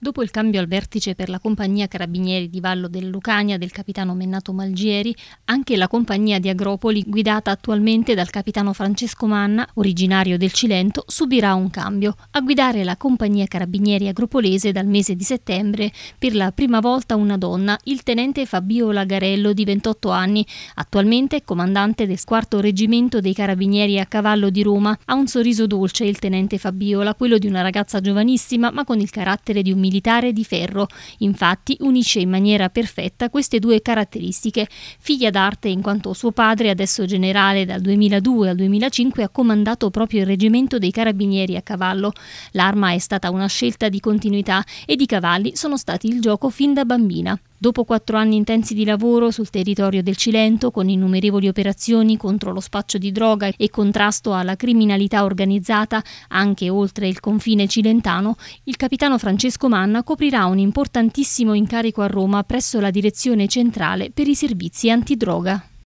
Dopo il cambio al vertice per la compagnia Carabinieri di Vallo del Lucania del capitano Mennato Malgieri, anche la compagnia di Agropoli, guidata attualmente dal capitano Francesco Manna, originario del Cilento, subirà un cambio. A guidare la compagnia Carabinieri Agropolese dal mese di settembre, per la prima volta una donna, il tenente Fabiola Garello di 28 anni, attualmente comandante del quarto reggimento dei Carabinieri a cavallo di Roma. Ha un sorriso dolce il tenente Fabiola, quello di una ragazza giovanissima ma con il carattere di un militare militare di ferro. Infatti unisce in maniera perfetta queste due caratteristiche. Figlia d'arte in quanto suo padre, adesso generale dal 2002 al 2005, ha comandato proprio il reggimento dei carabinieri a cavallo. L'arma è stata una scelta di continuità ed i cavalli sono stati il gioco fin da bambina. Dopo quattro anni intensi di lavoro sul territorio del Cilento, con innumerevoli operazioni contro lo spaccio di droga e contrasto alla criminalità organizzata anche oltre il confine cilentano, il capitano Francesco Manna coprirà un importantissimo incarico a Roma presso la Direzione Centrale per i Servizi Antidroga.